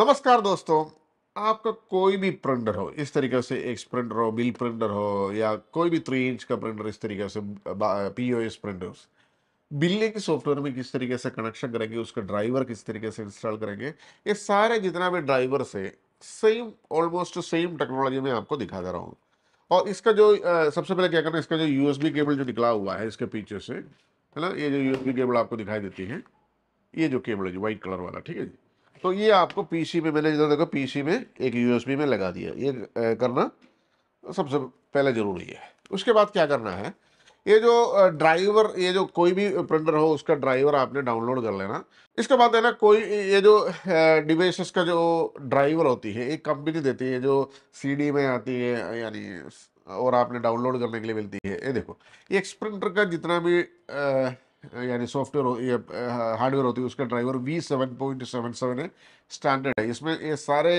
नमस्कार दोस्तों आपका कोई भी प्रिंटर हो इस तरीके से एक्स प्रिंटर हो बिल प्रिंटर हो या कोई भी थ्री इंच का प्रिंटर इस तरीके से पी ओ एस प्रिंटर्स बिल्ली के सॉफ्टवेयर में किस तरीके से कनेक्शन करेंगे उसका ड्राइवर किस तरीके से इंस्टॉल करेंगे ये सारे जितना भी ड्राइवर से सेम ऑलमोस्ट सेम टेक्नोलॉजी में आपको दिखा दे रहा हूँ और इसका जो सबसे पहले क्या करना है इसका जो यू केबल जो निकला हुआ है इसके पीछे से है ना ये जो यू केबल आपको दिखाई देती है ये जो केबल है जो वाइट कलर वाला ठीक है जी तो ये आपको पीसी में मैंने इधर देखो पीसी में एक यूएसबी में लगा दिया ये करना सबसे पहले ज़रूरी है उसके बाद क्या करना है ये जो ड्राइवर ये जो कोई भी प्रिंटर हो उसका ड्राइवर आपने डाउनलोड कर लेना इसके बाद है ना कोई ये जो डिवाइसेस का जो ड्राइवर होती है एक कंपनी देती है जो सीडी में आती है यानी और आपने डाउनलोड करने के लिए मिलती है ये देखो ये एक प्रिंटर का जितना भी आ, यानी सॉफ्टवेयर हार्डवेयर होती है उसका driver V seven point seven seven है स्टैंडर्ड है इसमें ये सारे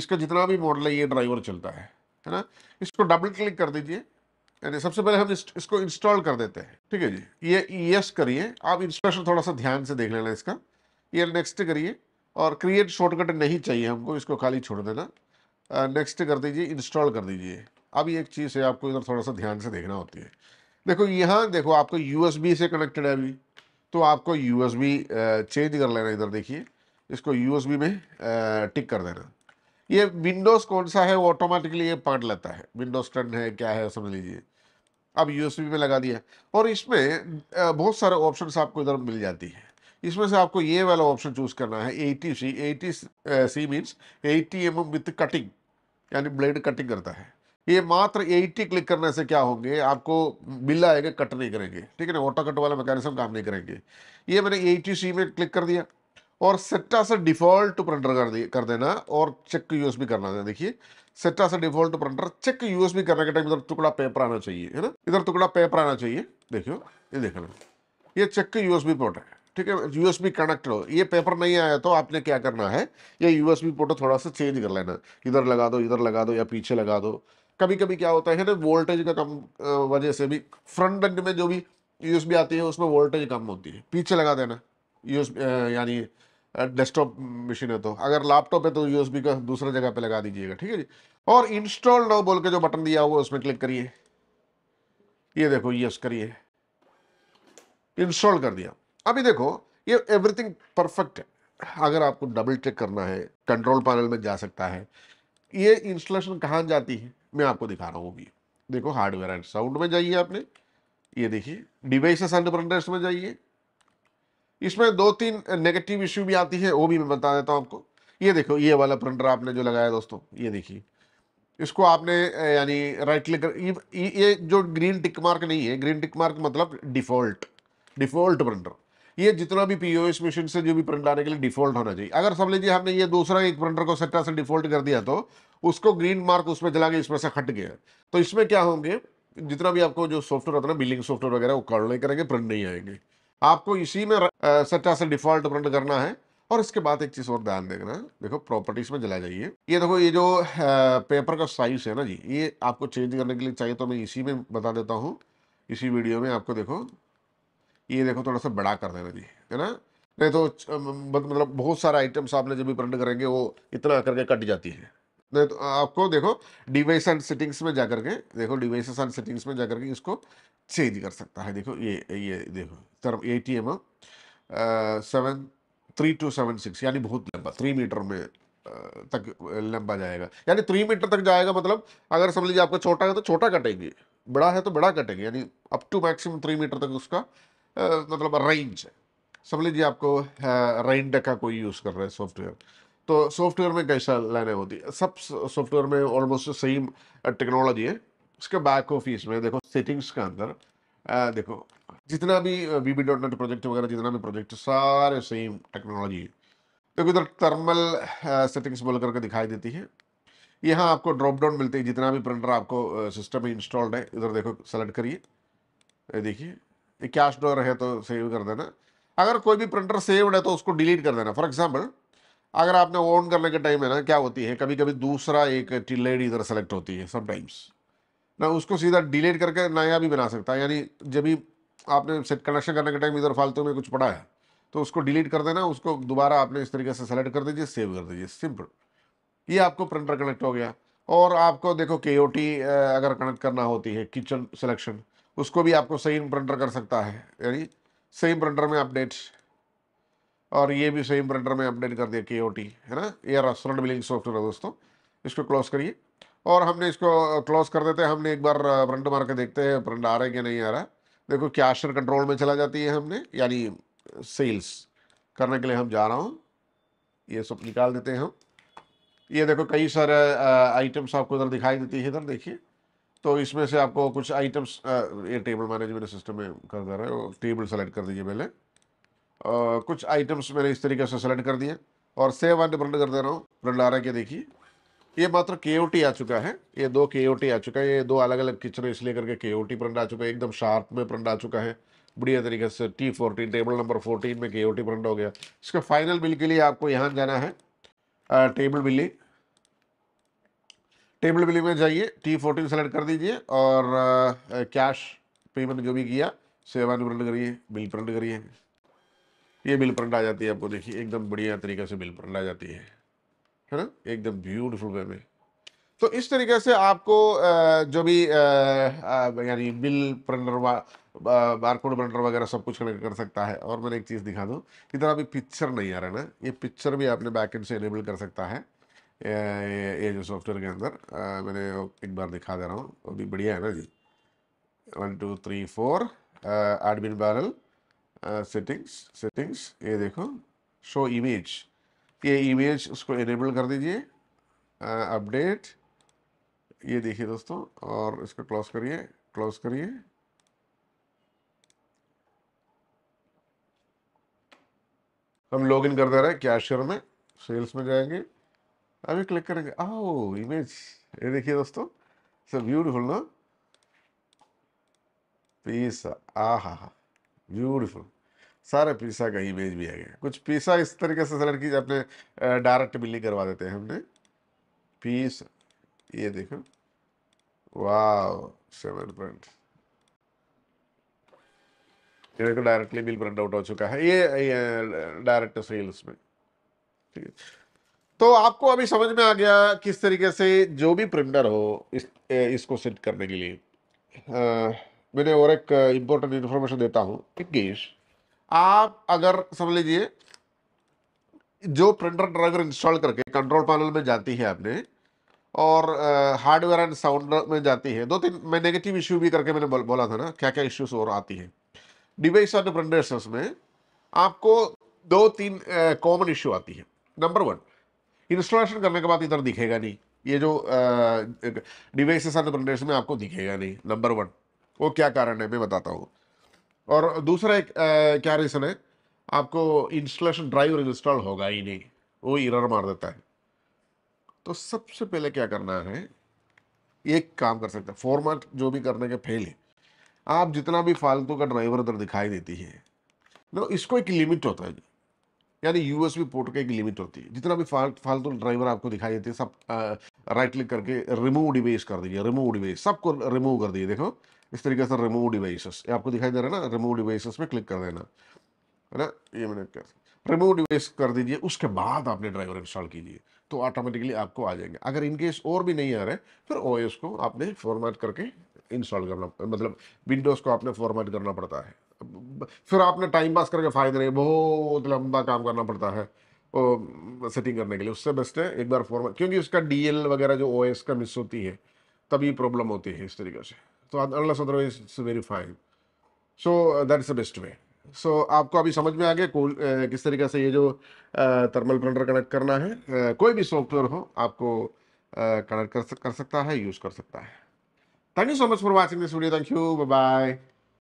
इसका जितना भी मॉडल है ये ड्राइवर चलता है है ना इसको डबल क्लिक कर दीजिए यानी सबसे पहले हम इस, इसको इंस्टॉल कर देते हैं ठीक है जी ये यस करिए आप इंस्ट्रक्शन थोड़ा सा ध्यान से देख लेना इसका ये नेक्स्ट करिए और क्रिएट शॉर्टकट नहीं चाहिए हमको इसको खाली छोड़ देना नेक्स्ट कर दीजिए इंस्टॉल कर दीजिए अभी एक चीज़ है आपको इधर थोड़ा सा ध्यान से देखना होती है देखो यहाँ देखो आपको यूएसबी से कनेक्टेड है अभी तो आपको यूएसबी चेंज कर लेना इधर देखिए इसको यूएसबी में टिक कर देना ये विंडोज़ कौन सा है वो ऑटोमेटिकली ये पार्ट लेता है विंडोज़ टेन है क्या है समझ लीजिए अब यूएसबी में लगा दिया और इसमें बहुत सारे ऑप्शन आपको इधर मिल जाती है इसमें से आपको ये वाला ऑप्शन चूज़ करना है eighty C eighty C means eighty M M with cutting यानी ब्लेड कटिंग करता है ये मात्र 80 क्लिक करने से क्या होंगे आपको बिल आएगा कट नहीं करेंगे ठीक है ना ऑटो कट वाला मैकेनिज्म काम नहीं करेंगे ये मैंने 80 सी में क्लिक कर दिया और सेट्टा से डिफ़ॉल्ट प्रिंटर कर दिए कर देना और चेक यूएसबी करना देना देखिए सेट्टा से डिफ़ॉल्ट प्रिंटर चेक यूएसबी करने के टाइम इधर टुकड़ा पेपर आना चाहिए है ना इधर टुकड़ा पेपर आना चाहिए देखियो ये देख लो ये चेक यूएसबी पोर्ट है ठीक है यूएसबी कनेक्ट हो ये पेपर नहीं आया तो आपने क्या करना है ये यूएसबी पोर्ट थोड़ा सा चेंज कर लेना इधर लगा दो इधर लगा दो या पीछे लगा दो कभी कभी क्या होता है ना वोल्टेज का कम वजह से भी फ्रंट एंड में जो भी यूएसबी आती है उसमें वोल्टेज कम होती है पीछे लगा देना यूएस यानी डेस्कटॉप मशीन है तो अगर लैपटॉप है तो यूएसबी का दूसरा जगह पे लगा दीजिएगा ठीक है जी और इंस्टॉल नाउ बोल के जो बटन दिया हुआ उसमें क्लिक करिए ये देखो यस करिए इंस्टॉल कर दिया अभी देखो ये एवरीथिंग परफेक्ट है अगर आपको डबल चेक करना है कंट्रोल पैनल में जा सकता है ये इंस्टॉलेशन कहाँ जाती है मैं आपको दिखा रहा हूँ भी देखो हार्डवेयर एंड साउंड में जाइए आपने ये देखिए डिवाइसेस एंड प्रोडक्ट्स में जाइए इसमें दो तीन नेगेटिव इश्यू भी आती है वो भी मैं बता देता हूँ आपको ये देखो ये वाला प्रिंटर आपने जो लगाया दोस्तों ये देखिए इसको आपने यानी राइट क्लिक ये, ये जो ग्रीन टिक मार्क नहीं है ग्रीन टिक मार्क मतलब डिफ़ॉल्ट डिफ़ॉल्ट प्रिंटर ये जितना भी पीओएस मशीन से जो भी प्रिंट आने के लिए डिफॉल्ट होना चाहिए अगर समझ लीजिए हमने ये दूसरा एक प्रिंटर को सट्टा से डिफॉल्ट कर दिया तो उसको ग्रीन मार्क उसमें चला गया इसमें से हट गया तो इसमें क्या होंगे जितना भी आपको जो सॉफ्टवेयर होता है ना बिलिंग सॉफ्टवेयर वगैरह वो कॉल नहीं करेंगे प्रिंट नहीं आएंगे आपको इसी में सट्टा से डिफॉल्ट प्रिंट करना है और इसके बाद एक चीज़ और ध्यान देखना देखो प्रॉपर्टीज में चला जाइए ये देखो ये जो पेपर का साइज है ना जी ये आपको चेंज करने के लिए चाहिए तो मैं इसी में बता देता हूँ इसी वीडियो में आपको देखो ये देखो थोड़ा सा बड़ा कर देना जी है ना नहीं तो मतलब बहुत सारा आइटम्स आपने जब भी प्रिंट करेंगे वो इतना करके कट जाती है नहीं तो आपको देखो डिवाइस एंड सेटिंग्स में जा करके देखो डिवाइस एंड सेटिंग्स में जा करके इसको चेंज कर सकता है देखो ये ये देखो तरफ A T M seven three two seven six यानी बहुत लंबा थ्री मीटर में तक लंबा जाएगा यानी थ्री मीटर तक जाएगा मतलब अगर समझ लीजिए आपका छोटा है तो छोटा कटेंगे बड़ा है तो बड़ा कटेंगे यानी up to maximum three metre तक उसका मतलब रेंज समझ लीजिए आपको रेंड का कोई यूज़ कर रहा है सॉफ्टवेयर तो सॉफ्टवेयर में कैसा लाइने होती है सब सॉफ्टवेयर में ऑलमोस्ट सेम टेक्नोलॉजी है उसके बैक ऑफिस में देखो सेटिंग्स के अंदर देखो जितना भी V B dot net project वगैरह जितना भी प्रोजेक्ट सारे सेम टेक्नोलॉजी है देखो इधर थर्मल सेटिंग्स बोल करके दिखाई देती है यहाँ आपको ड्रॉप डाउन मिलती है जितना भी प्रिंटर आपको सिस्टम में इंस्टॉल्ड है इधर देखो सेलेक्ट करिए देखिए कैश डोर है तो सेव कर देना अगर कोई भी प्रिंटर सेव्ड है तो उसको डिलीट कर देना फॉर एग्जाम्पल अगर आपने ऑन करने के टाइम है ना क्या होती है कभी कभी दूसरा एक टिलेड इधर सेलेक्ट होती है समटाइम्स ना उसको सीधा डिलीट करके नया भी बना सकता है यानी जब भी आपने सेट कनेक्शन करने के टाइम इधर फालतू में कुछ पड़ा है तो उसको डिलीट कर देना उसको दोबारा आपने इस तरीके से सेलेक्ट कर दीजिए सेव कर दीजिए सिंपल ये आपको प्रिंटर कनेक्ट हो गया और आपको देखो के अगर कनेक्ट करना होती है किचन सिलेक्शन उसको भी आपको सही प्रिंटर कर सकता है यानी सही प्रिंटर में अपडेट और ये भी सही प्रिंटर में अपडेट कर दिया के ओ टी है ना ये रेस्टोरेंट बिलिंग सॉफ्टवेयर है दोस्तों इसको क्लोज करिए और हमने इसको क्लोज कर देते हैं हमने एक बार प्रिंट मार के देखते हैं प्रिंट आ रहा है कि नहीं आ रहा देखो कैशर कंट्रोल में चला जाती है हमने यानी सेल्स करने के लिए हम जा रहा हूँ ये सब निकाल देते हैं हम ये देखो कई सारे आइटम्स आपको इधर दिखाई देती है इधर देखिए तो इसमें से आपको कुछ आइटम्स ये टेबल मैनेजमेंट सिस्टम में कर दे रहे हैं टेबल सेलेक्ट कर दीजिए पहले कुछ आइटम्स मैंने इस तरीके से सेलेक्ट कर दिए और सेव एंड प्रिंट कर दे रहा हूँ प्रिंट आ रहा है कि देखिए ये मात्र के आ चुका है ये दो के आ चुका है ये दो अलग अलग किचन इसलिए करके के प्रिंट आ चुका है एकदम शार्प में प्रिंट आ चुका है बढ़िया तरीके से T fourteen table number fourteen में के प्रिंट हो गया इसका फाइनल बिल के लिए आपको यहाँ जाना है टेबल बिल्ली टेबल बिलिंग में जाइए टी फोर्टीन सेलेक्ट कर दीजिए और कैश पेमेंट जो भी किया सेवान प्रिंट करिए बिल प्रिंट करिए ये बिल प्रिंट आ जाती है आपको देखिए एकदम बढ़िया तरीके से बिल प्रिंट आ जाती है है ना एकदम ब्यूटीफुल वे में तो इस तरीके से आपको जो भी यानी बिल प्रिंटर वा, बारकोड प्रिंटर वगैरह सब कुछ कनेक्ट कर सकता है और मैंने एक चीज़ दिखा दूँ इधर अभी पिक्चर नहीं आ रहा ना ये पिक्चर भी आपने बैकेंड से इनेबल कर सकता है ये जो सॉफ्टवेयर के अंदर मैंने एक बार दिखा दे रहा हूँ अभी बढ़िया है ना जी one two three four admin barrel settings settings ये देखो शो इमेज ये इमेज उसको इनेबल कर दीजिए अपडेट ये देखिए दोस्तों और इसको क्लोज करिए क्लोज करिए हम लॉग इन कर दे रहे हैं कैशियर में सेल्स में जाएंगे अभी क्लिक करेंगे आओ इमेज ये देखिए दोस्तों सर ब्यूटीफुल ना पिज़्ज़ा आ हा हा ब्यूटीफुल सारे पिज़्ज़ा का इमेज भी आ गया कुछ पिज़्ज़ा इस तरीके से सर की अपने डायरेक्ट बिल्ली करवा देते हैं हमने पीस ये देखो वाह seven point directly bill print out हो चुका है ये, ये डायरेक्ट सेल उसमें ठीक है तो आपको अभी समझ में आ गया किस तरीके से जो भी प्रिंटर हो इस इसको सेट करने के लिए आ, मैंने और एक इम्पोर्टेंट इन्फॉर्मेशन देता हूँ इक्कीस आप अगर समझ लीजिए जो प्रिंटर ड्राइवर इंस्टॉल करके कंट्रोल पैनल में जाती है आपने और हार्डवेयर एंड साउंड में जाती है दो तीन मैं नेगेटिव इश्यू भी करके मैंने बोला था ना क्या क्या इश्यूज और आती है डिवाइस और प्रिंटर्स में आपको दो तीन कॉमन इश्यू आती है नंबर वन इंस्टॉलेशन करने के बाद इधर दिखेगा नहीं ये जो डिवाइस के साथ में आपको दिखेगा नहीं नंबर वन वो क्या कारण है मैं बताता हूँ और दूसरा एक आ, क्या रीज़न है आपको इंस्टॉलेशन ड्राइवर इंस्टॉल होगा ही नहीं वो इरर मार देता है तो सबसे पहले क्या करना है एक काम कर सकते हैं फॉर्मेट जो भी करने के पहले आप जितना भी फालतू का ड्राइवर इधर दिखाई देती है ना मतलब इसको एक लिमिट होता है यानी यूएसबी पोर्ट का एक लिमिट होती है जितना भी फालतू फाल तो ड्राइवर आपको दिखाई देते हैं सब राइट क्लिक करके रिमूव डिवाइस कर दीजिए रिमूव डिवाइस सबको रिमूव कर दीजिए देखो इस तरीके से रिमूव डिवाइसेस आपको दिखाई दे रहा है ना रिमूव डिवाइसेस में क्लिक कर देना है ना ये मैंने क्या रिमूव डिवाइस कर दीजिए उसके बाद आपने ड्राइवर इंस्टॉल कीजिए तो ऑटोमेटिकली आपको आ जाएंगे अगर इनकेस और भी नहीं आ रहे फिर ओ को आपने फॉर्मेट करके इंस्टॉल करना मतलब विंडोज़ को आपने फॉर्मेट करना पड़ता है फिर आपने टाइम पास करके फायदे नहीं बहुत लंबा काम करना पड़ता है वो सेटिंग करने के लिए उससे बेस्ट है एक बार फॉर्म क्योंकि उसका डी वगैरह जो ओ का मिस होती है तभी प्रॉब्लम होती है इस तरीके से तो unless otherwise it's very fine so that is the best way so आपको अभी समझ में आ गया किस तरीके से ये जो थर्मल प्रिंटर कनेक्ट करना है कोई भी सॉफ्टवेयर हो आपको कनेक्ट कर, कर सकता है यूज़ कर सकता है thank you so much for watching this video thank you bye